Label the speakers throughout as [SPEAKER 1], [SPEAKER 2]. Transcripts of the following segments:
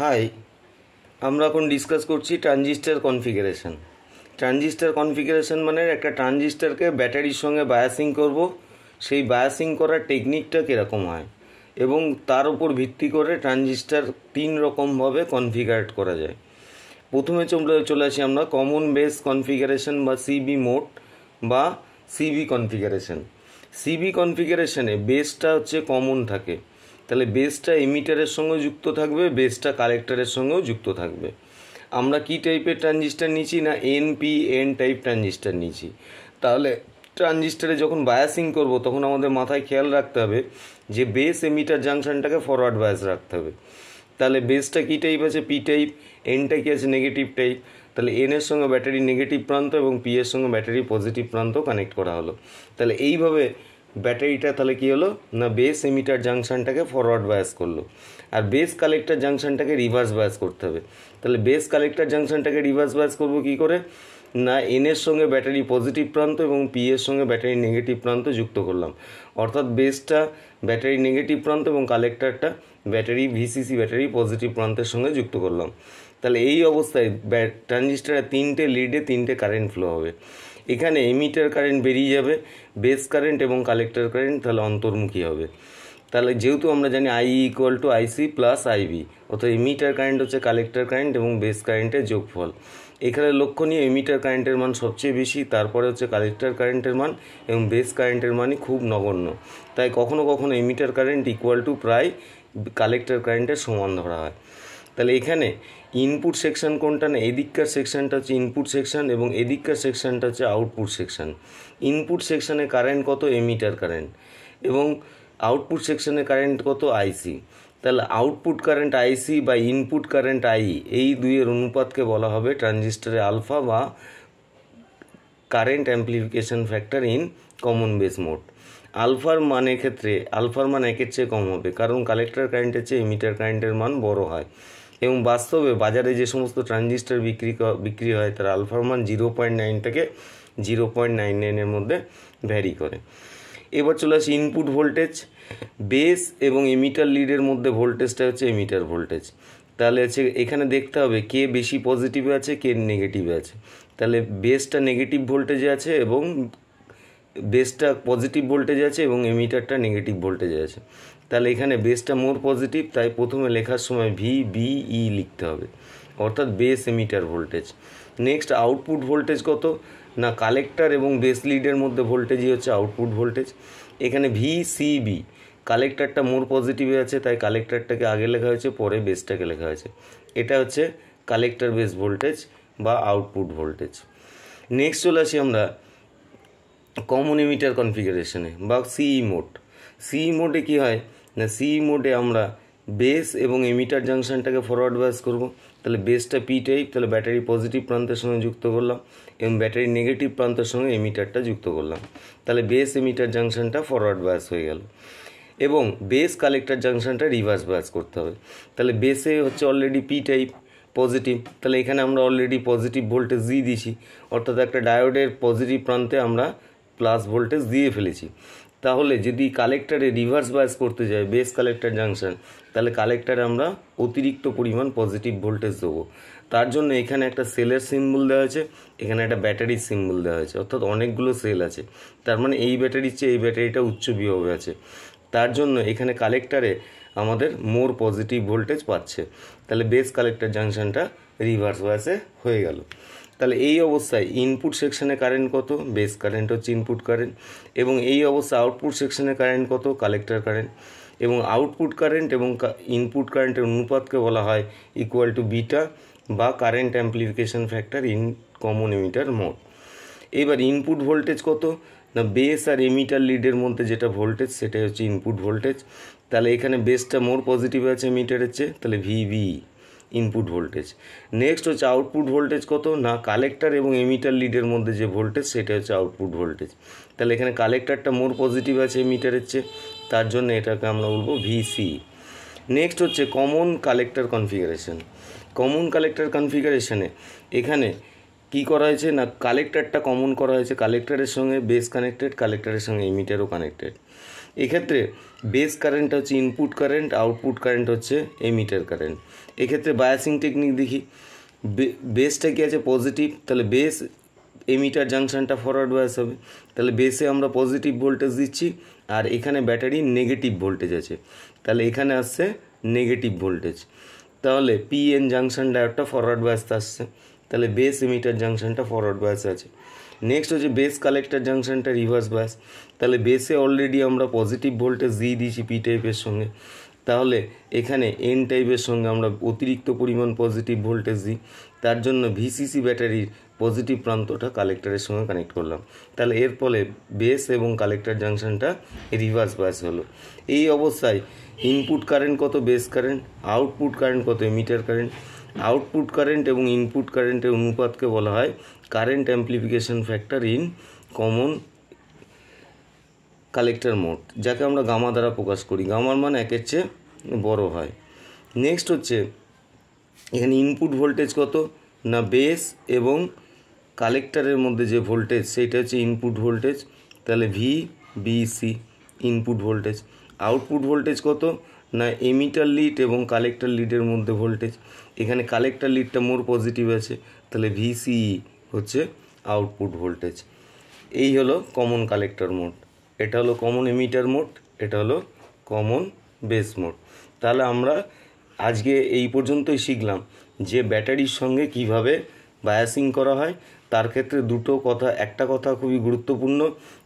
[SPEAKER 1] high আমরা এখন discuss করছি ট্রানজিস্টার কনফিগারেশন ট্রানজিস্টার কনফিগারেশন মানে একটা ট্রানজিস্টারকে ব্যাটারির সঙ্গে বায়াসিং করব সেই বায়াসিং করার টেকনিকটা কীরকম হয় এবং তার উপর ভিত্তি করে ট্রানজিস্টার তিন রকমভাবে কনফিগারেট করা যায় প্রথমে চলে আসি আমরা কমন বেস কনফিগারেশন বা সিবি মোড বা সিবি কনফিগারেশন সিবি কনফিগারেশনে বেসটা হচ্ছে কমন থাকে তাহলে বেসটা এমিটারের সঙ্গে যুক্ত থাকবে বেসটা কালেক্টারের সঙ্গেও যুক্ত থাকবে আমরা কি টাইপের ট্রানজিস্টার নিচ্ছি না পি এন টাইপ ট্রানজিস্টার নিচ্ছি তাহলে ট্রানজিস্টারে যখন বায়াসিং করব তখন আমাদের মাথায় খেয়াল রাখতে হবে যে বেস এমিটার জাংশনটাকে ফরওয়ার্ড বায়াস রাখতে হবে তাহলে বেসটা কী টাইপ আছে পি টাইপ এনটা কি আছে নেগেটিভ টাইপ তাহলে এনের সঙ্গে ব্যাটারি নেগেটিভ প্রান্ত এবং পি এর সঙ্গে ব্যাটারি পজিটিভ প্রান্ত কানেক্ট করা হলো তাহলে এইভাবে ব্যাটারিটা তাহলে কী হলো না বেস এমিটার জাংশনটাকে ফরওয়ার্ড বায়াস করলো আর বেস কালেক্টার জাংশনটাকে রিভার্স বায়াস করতে হবে তাহলে বেস কালেক্টার জাংশনটাকে রিভার্স বায়াস করবো কী করে না এনের সঙ্গে ব্যাটারি পজিটিভ প্রান্ত এবং পি এর সঙ্গে ব্যাটারি নেগেটিভ প্রান্ত যুক্ত করলাম অর্থাৎ বেসটা ব্যাটারি নেগেটিভ প্রান্ত এবং কালেক্টারটা ব্যাটারি ভিসিসি ব্যাটারি পজিটিভ প্রান্তের সঙ্গে যুক্ত করলাম তাহলে এই অবস্থায় ট্রানজিস্টারে তিনটে লিডে তিনটে কারেন্ট ফ্লো হবে এখানে এমিটার কারেন্ট বেরিয়ে যাবে বেস কারেন্ট এবং কালেক্টর কারেন্ট তাহলে অন্তর্মুখী হবে তাহলে যেহেতু আমরা জানি I equal to IC plus IB অর্থাৎ এমিটার কারেন্ট হচ্ছে কালেক্টর কারেন্ট এবং বেস কারেন্টের যোগফল এখানে লক্ষণীয় এমিটার কারেন্টের মান সবচেয়ে বেশি তারপরে হচ্ছে কালেক্টর কারেন্টের মান এবং বেস কারেন্টের মানই খুব নগণ্য তাই কখনো কখনো এমিটার কারেন্ট ইকুয়াল টু প্রায় কালেক্টর কারেন্টের সমান ধরা হয় তাহলে এখানে ইনপুট সেকশান কোনটা না এদিককার সেকশানটা হচ্ছে ইনপুট সেকশান এবং এদিককার সেকশানটা হচ্ছে আউটপুট সেকশান ইনপুট সেকশানে কারেন্ট কত এমিটার কারেন্ট এবং আউটপুট সেকশানে কারেন্ট কত আইসি তাহলে আউটপুট কারেন্ট আইসি বা ইনপুট কারেন্ট আই এই দুইয়ের অনুপাতকে বলা হবে ট্রানজিস্টারে আলফা বা current amplification factor in common base mode আলফার মানের ক্ষেত্রে আলফার মান একের চেয়ে কম হবে কারণ কালেক্টর কারেন্টের চেয়ে ইমিটার কারেন্টের মান বড় হয় এবং বাস্তবে বাজারে যে সমস্ত ট্রানজিস্টার বিক্রি বিক্রি হয় তার আলফারমান জিরো পয়েন্ট নাইন থেকে জিরো পয়েন্ট নাইন নাইনের মধ্যে ভ্যারি করে এবার চলে আসি ইনপুট ভোল্টেজ বেস এবং এমিটার লিডের মধ্যে ভোল্টেজটা হচ্ছে এমিটার ভোল্টেজ তাহলে হচ্ছে এখানে দেখতে হবে কে বেশি পজিটিভে আছে কে নেগেটিভে আছে তাহলে বেসটা নেগেটিভ ভোল্টেজে আছে এবং বেসটা পজিটিভ ভোল্টেজ আছে এবং এমিটারটা নেগেটিভ ভোল্টেজ আছে তাহলে এখানে বেসটা মোর পজিটিভ তাই প্রথমে লেখার সময় ভি বি ই লিখতে হবে অর্থাৎ base emitter voltage next output voltage কত না কালেক্টার এবং বেস লিডের মধ্যে ভোল্টেজই হচ্ছে আউটপুট ভোল্টেজ এখানে ভি সি বি কালেক্টারটা মোর পজিটিভে আছে তাই কালেক্টারটাকে আগে লেখা হয়েছে পরে বেসটাকে লেখা হয়েছে এটা হচ্ছে কালেক্টার বেস ভোল্টেজ বা আউটপুট ভোল্টেজ নেক্সট চলে আসি আমরা কমন ইমিটার কনফিগারেশনে বা সিই মোড সিই মোডে কী হয় না সিই মোডে e আমরা বেস এবং এমিটার জাংশনটাকে ফরওয়ার্ড বাস করব তাহলে বেসটা পি টাইপ তাহলে ব্যাটারি পজিটিভ প্রান্তের সঙ্গে যুক্ত করলাম এবং ব্যাটারি নেগেটিভ প্রান্তের সঙ্গে এমিটারটা যুক্ত করলাম তাহলে বেস এমিটার জাংশনটা ফরওয়ার্ড বাস হয়ে গেল এবং বেস কালেক্টর জাংশনটা রিভার্স বাস করতে হবে তাহলে বেসে হচ্ছে অলরেডি পি টাইপ পজিটিভ তাহলে এখানে আমরা অলরেডি পজিটিভ ভোল্টেজ জি দিছি অর্থাৎ একটা ডায়োডের পজিটিভ প্রান্তে আমরা প্লাস ভোল্টেজ দিয়ে ফেলেছি তাহলে যদি কালেক্টারে রিভার্স বায়াস করতে যায় বেস কালেক্টার জাংশন তাহলে কালেক্টারে আমরা অতিরিক্ত পরিমাণ পজিটিভ ভোল্টেজ দেবো তার জন্য এখানে একটা সেলের সিম্বল দেওয়া আছে এখানে একটা ব্যাটারির সিম্বল দেওয়া আছে অর্থাৎ অনেকগুলো সেল আছে তার মানে এই ব্যাটারির চেয়ে এই ব্যাটারিটা উচ্চ বিভাবে আছে তার জন্য এখানে কালেক্টারে আমাদের মোর পজিটিভ ভোল্টেজ পাচ্ছে তাহলে বেস কালেক্টার জাংশনটা রিভার্স বয়াসে হয়ে গেল তাহলে এই অবস্থায় ইনপুট সেকশানে কারেন্ট কত বেস কারেন্ট হচ্ছে ইনপুট কারেন্ট এবং এই অবস্থা আউটপুট সেকশানে কারেন্ট কত কালেক্টর কারেন্ট এবং আউটপুট কারেন্ট এবং ইনপুট কারেন্টের অনুপাতকে বলা হয় ইকুয়াল টু বিটা বা current amplification factor in common emitter mode এবার ইনপুট ভোল্টেজ কত না বেস আর এমিটার লিডের মধ্যে যেটা ভোল্টেজ সেটাই হচ্ছে ইনপুট ভোল্টেজ তাহলে এখানে বেসটা মোর পজিটিভ আছে মিটারের চেয়ে তাহলে ভিবি ইনপুট ভোল্টেজ নেক্সট হচ্ছে আউটপুট ভোল্টেজ কত না কালেক্টার এবং এমিটার লিডের মধ্যে যে ভোল্টেজ সেটা হচ্ছে আউটপুট ভোল্টেজ তাহলে এখানে কালেক্টরটা মোর পজিটিভ আছে এমিটারের চেয়ে তার জন্য এটাকে আমরা বলবো ভিসি নেক্সট হচ্ছে common collector configuration common collector কনফিগারেশনে এখানে কি করা হয়েছে না কালেক্টরটা কমন করা হয়েছে কালেক্টারের সঙ্গে বেস কানেক্টেড কালেক্টারের সঙ্গে ইমিটারও কানেক্টেড এক্ষেত্রে বেস কারেন্ট হচ্ছে ইনপুট কারেন্ট আউটপুট কারেন্ট হচ্ছে এমিটার কারেন্ট এক্ষেত্রে বায়াসিং টেকনিক দেখি বেসটা কি আছে পজিটিভ তাহলে বেস এমিটার জাংশনটা ফরওয়ার্ড বায়াস হবে তাহলে বেসে আমরা পজিটিভ ভোল্টেজ দিচ্ছি আর এখানে ব্যাটারি নেগেটিভ ভোল্টেজ আছে তাহলে এখানে আসছে নেগেটিভ ভোল্টেজ তাহলে পিএন জাংশন ডায়োডটা ফরওয়ার্ড বায়াসতে আসছে তাহলে বেস এমিটার জাংশনটা ফরওয়ার্ড বায়াসে আছে নেক্সট হচ্ছে বেস কালেক্টর জাংশনটা রিভার্স বাস তাহলে বেসে অলরেডি আমরা পজিটিভ ভোল্টেজ দিয়ে দিয়েছি পি টাইপের সঙ্গে তাহলে এখানে এন টাইপের সঙ্গে আমরা অতিরিক্ত পরিমাণ পজিটিভ ভোল্টেজ দিই তার জন্য ভিসিসি ব্যাটারির পজিটিভ প্রান্তটা কালেক্টারের সঙ্গে কানেক্ট করলাম তাহলে এর ফলে বেস এবং কালেক্টার জাংশনটা রিভার্স বাস হলো এই অবস্থায় ইনপুট কারেন্ট কত বেস কারেন্ট আউটপুট কারেন্ট কত মিটার কারেন্ট আউটপুট কারেন্ট এবং ইনপুট কারেন্টের অনুপাতকে বলা হয় current amplification factor in common collector mode যাকে আমরা গামা দ্বারা প্রকাশ করি গামার মান একের চেয়ে বড় হয় নেক্সট হচ্ছে এখানে ইনপুট ভোল্টেজ কত না বেস এবং কালেক্টারের মধ্যে যে ভোল্টেজ সেটা হচ্ছে ইনপুট ভোল্টেজ তাহলে V BC input voltage output voltage কত না এমিটার লিড এবং কালেক্টার লিডের মধ্যে ভোল্টেজ এখানে কালেক্টার লিডটা মোর পজিটিভ আছে তাহলে ভিসিই হচ্ছে আউটপুট ভোল্টেজ এই হলো কমন কালেক্টর মোড এটা হলো কমন এমিটার মোড এটা হলো কমন বেস মোড তাহলে আমরা আজকে এই পর্যন্তই শিখলাম যে ব্যাটারির সঙ্গে কিভাবে বায়াসিং করা হয় তার ক্ষেত্রে দুটো কথা একটা কথা খুবই গুরুত্বপূর্ণ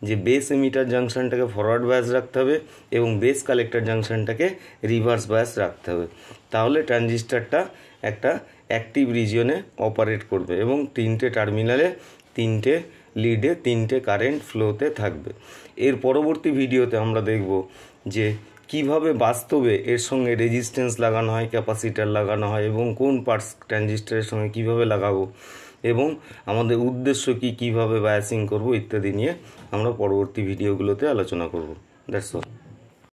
[SPEAKER 1] যে বেস এমিটার জাংশনটাকে ফরওয়ার্ড বায়াস রাখতে হবে এবং বেস কালেক্টর জাংশনটাকে রিভার্স বায়াস রাখতে হবে তাহলে ট্রানজিস্টারটা একটা অ্যাক্টিভ রিজিয়নে অপারেট করবে এবং তিনটে টার্মিনালে তিনটে লিডে তিনটে কারেন্ট ফ্লোতে থাকবে এর পরবর্তী ভিডিওতে আমরা দেখব যে কিভাবে বাস্তবে এর সঙ্গে রেজিস্ট্যান্স লাগানো হয় ক্যাপাসিটার লাগানো হয় এবং কোন পার্টস ট্রানজিস্টারের সঙ্গে কিভাবে লাগাবো এবং আমাদের উদ্দেশ্য কি কিভাবে বায়াসিং করব ইত্যাদি নিয়ে আমরা পরবর্তী ভিডিওগুলোতে আলোচনা করব দ্যাটস অল